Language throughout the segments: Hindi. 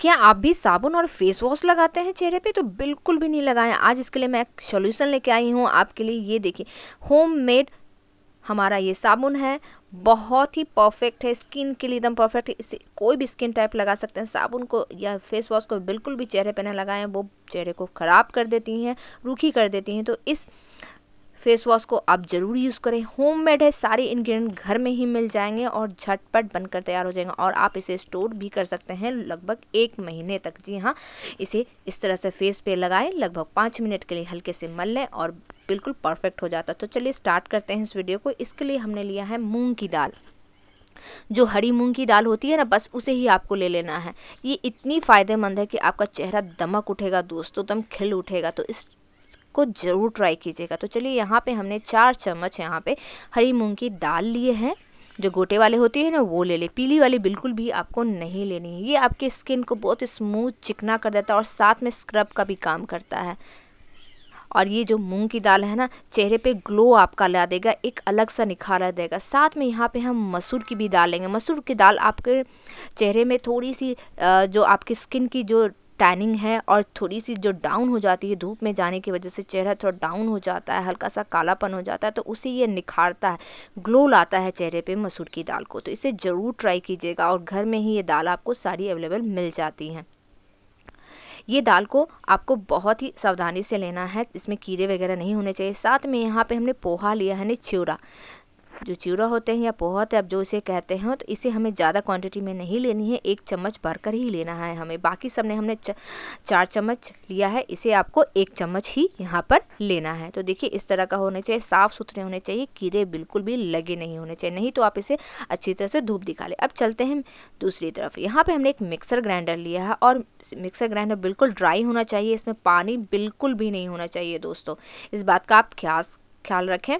क्या आप भी साबुन और फेस वॉश लगाते हैं चेहरे पे तो बिल्कुल भी नहीं लगाएं आज इसके लिए मैं एक सोल्यूशन लेके आई हूँ आपके लिए ये देखिए होम मेड हमारा ये साबुन है बहुत ही परफेक्ट है स्किन के लिए एकदम परफेक्ट है इसे कोई भी स्किन टाइप लगा सकते हैं साबुन को या फेस वॉश को बिल्कुल भी चेहरे पे ना लगाएं वो चेहरे को ख़राब कर देती हैं रूखी कर देती हैं तो इस फेस वॉश को आप ज़रूर यूज़ करें होम मेड है सारे इंग्रेडिएंट घर में ही मिल जाएंगे और झटपट बनकर तैयार हो जाएंगे और आप इसे स्टोर भी कर सकते हैं लगभग एक महीने तक जी हाँ इसे इस तरह से फेस पे लगाएं लगभग पाँच मिनट के लिए हल्के से मल लें और बिल्कुल परफेक्ट हो जाता है तो चलिए स्टार्ट करते हैं इस वीडियो को इसके लिए हमने लिया है मूँग की दाल जो हरी मूंग की दाल होती है ना बस उसे ही आपको ले लेना है ये इतनी फ़ायदेमंद है कि आपका चेहरा दमक उठेगा दोस्तों दम खिल उठेगा तो इस इसको ज़रूर ट्राई कीजिएगा तो चलिए यहाँ पे हमने चार चम्मच यहाँ पे हरी मूंग की दाल लिए हैं जो गोटे वाले होती है ना वो ले लें पीली वाली बिल्कुल भी आपको नहीं लेनी है ये आपके स्किन को बहुत स्मूथ चिकना कर देता है और साथ में स्क्रब का भी काम करता है और ये जो मूंग की दाल है ना चेहरे पे ग्लो आपका ला देगा एक अलग सा निखारा देगा साथ में यहाँ पे हम मसूर की भी दाल लेंगे मसूर की दाल आपके चेहरे में थोड़ी सी जो आपकी स्किन की जो टैनिंग है और थोड़ी सी जो डाउन हो जाती है धूप में जाने की वजह से चेहरा थोड़ा डाउन हो जाता है हल्का सा कालापन हो जाता है तो उसे ये निखारता है ग्लो लाता है चेहरे पे मसूर की दाल को तो इसे ज़रूर ट्राई कीजिएगा और घर में ही ये दाल आपको सारी अवेलेबल मिल जाती हैं ये दाल को आपको बहुत ही सावधानी से लेना है इसमें कीड़े वगैरह नहीं होने चाहिए साथ में यहाँ पे हमने पोहा लिया है ने च्यूरा जो चूरा होते हैं या पोहा होते हैं आप जो इसे कहते हैं तो इसे हमें ज़्यादा क्वांटिटी में नहीं लेनी है एक चम्मच भरकर ही लेना है हमें बाकी सब ने हमने चार चम्मच लिया है इसे आपको एक चम्मच ही यहाँ पर लेना है तो देखिए इस तरह का होना चाहिए साफ़ सुथरे होने चाहिए कीड़े बिल्कुल भी लगे नहीं होने चाहिए नहीं तो आप इसे अच्छी तरह से धूप दिखा लें अब चलते हैं दूसरी तरफ यहाँ पर हमने एक मिक्सर ग्राइंडर लिया है और मिक्सर ग्राइंडर बिल्कुल ड्राई होना चाहिए इसमें पानी बिल्कुल भी नहीं होना चाहिए दोस्तों इस बात का आप ख्यास ख्याल रखें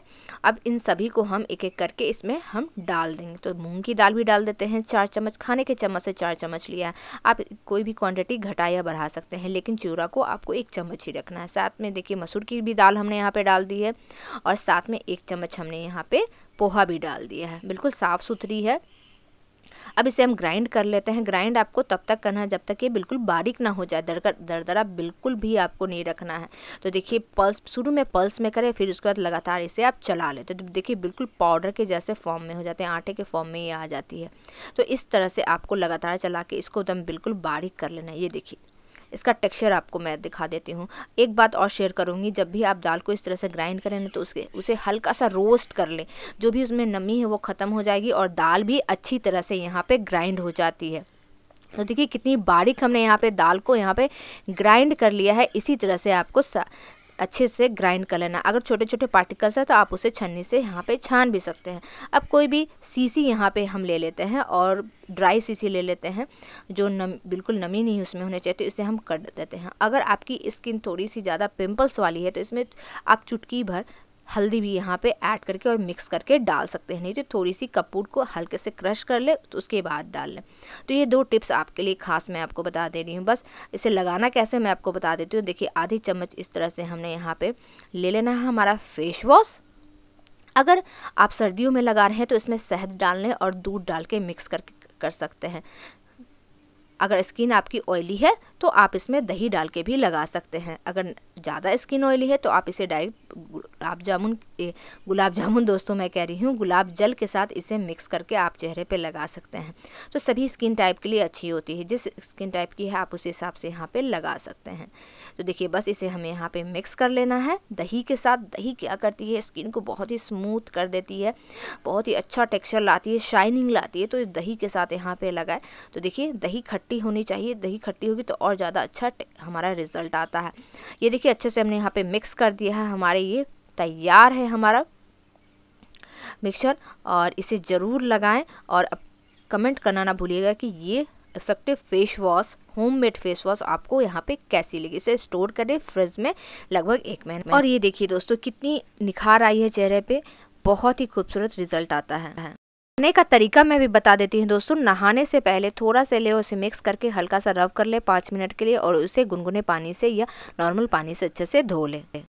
अब इन सभी को हम एक एक करके इसमें हम डाल देंगे तो मूंग की दाल भी डाल देते हैं चार चम्मच खाने के चम्मच से चार चम्मच लिया है आप कोई भी क्वांटिटी घटा या बढ़ा सकते हैं लेकिन चूरा को आपको एक चम्मच ही रखना है साथ में देखिए मसूर की भी दाल हमने यहाँ पर डाल दी है और साथ में एक चम्मच हमने यहाँ पर पोहा भी डाल दिया है बिल्कुल साफ़ सुथरी है अब इसे हम ग्राइंड कर लेते हैं ग्राइंड आपको तब तक करना है जब तक ये बिल्कुल बारीक ना हो जाए दर दरदरा बिल्कुल भी आपको नहीं रखना है तो देखिए पल्स शुरू में पल्स में करें फिर उसके बाद लगातार इसे आप चला लेते तो देखिए बिल्कुल पाउडर के जैसे फॉर्म में हो जाते हैं आटे के फॉर्म में ये आ जाती है तो इस तरह से आपको लगातार चला के इसको एकदम बिल्कुल बारीक कर लेना है ये देखिए इसका टेक्सचर आपको मैं दिखा देती हूँ एक बात और शेयर करूँगी जब भी आप दाल को इस तरह से ग्राइंड करें ना तो उसके उसे हल्का सा रोस्ट कर लें जो भी उसमें नमी है वो ख़त्म हो जाएगी और दाल भी अच्छी तरह से यहाँ पर ग्राइंड हो जाती है तो देखिए कितनी बारीक हमने यहाँ पे दाल को यहाँ पे ग्राइंड कर लिया है इसी तरह से आपको अच्छे से ग्राइंड कर लेना अगर छोटे छोटे पार्टिकल्स हैं तो आप उसे छन्नी से यहाँ पे छान भी सकते हैं अब कोई भी सीसी यहाँ पे हम ले लेते हैं और ड्राई सीसी ले लेते हैं जो नम बिल्कुल नमी नहीं उसमें होने चाहिए तो इसे हम कर देते हैं अगर आपकी स्किन थोड़ी सी ज़्यादा पिम्पल्स वाली है तो इसमें आप चुटकी भर हल्दी भी यहाँ पे ऐड करके और मिक्स करके डाल सकते हैं नहीं तो थोड़ी सी कपूर को हल्के से क्रश कर ले तो उसके बाद डाल लें तो ये दो टिप्स आपके लिए खास मैं आपको बता दे रही हूँ बस इसे लगाना कैसे मैं आपको बता देती हूँ देखिए आधी चम्मच इस तरह से हमने यहाँ पर ले लेना है हमारा फेस वॉश अगर आप सर्दियों में लगा रहे हैं तो इसमें शहद डाल लें और दूध डाल के मिक्स कर कर सकते हैं अगर स्किन आपकी ऑयली है तो आप इसमें दही डाल के भी लगा सकते हैं अगर ज़्यादा स्किन ऑयली है तो आप इसे डायरेक्ट गुलाब जामुन गुलाब जामुन दोस्तों मैं कह रही हूँ गुलाब जल के साथ इसे मिक्स करके आप चेहरे पे लगा सकते हैं तो सभी स्किन टाइप के लिए अच्छी होती है जिस स्किन टाइप की है आप उस हिसाब से यहाँ पे लगा सकते हैं तो देखिए बस इसे हमें यहाँ पे मिक्स कर लेना है दही के साथ दही क्या करती है स्किन को बहुत ही स्मूथ कर देती है बहुत ही अच्छा टेक्स्चर लाती है शाइनिंग लाती है तो दही के साथ यहाँ पर लगाए तो देखिए दही खट्टी होनी चाहिए दही खट्टी होगी तो और ज़्यादा अच्छा हमारा रिज़ल्ट आता है ये देखिए अच्छे से हमने यहाँ पर मिक्स कर दिया है हमारे ये तैयार है हमारा मिक्सचर और इसे ज़रूर लगाएं और अब कमेंट करना ना भूलिएगा कि ये effective face wash homemade face wash आपको यहाँ पे कैसी लगी इसे स्टोर करें फ्रिज में लगभग एक महीने और ये देखिए दोस्तों कितनी निखार आई है चेहरे पे बहुत ही खूबसूरत रिजल्ट आता है नहाने का तरीका मैं भी बता देती हूँ दोस्तों नहाने से पहले थोड़ा सा ले उसे मिक्स करके हल्का सा रब कर ले पाँच मिनट के लिए और उसे गुनगुने पानी से या नॉर्मल पानी से अच्छे से धो लें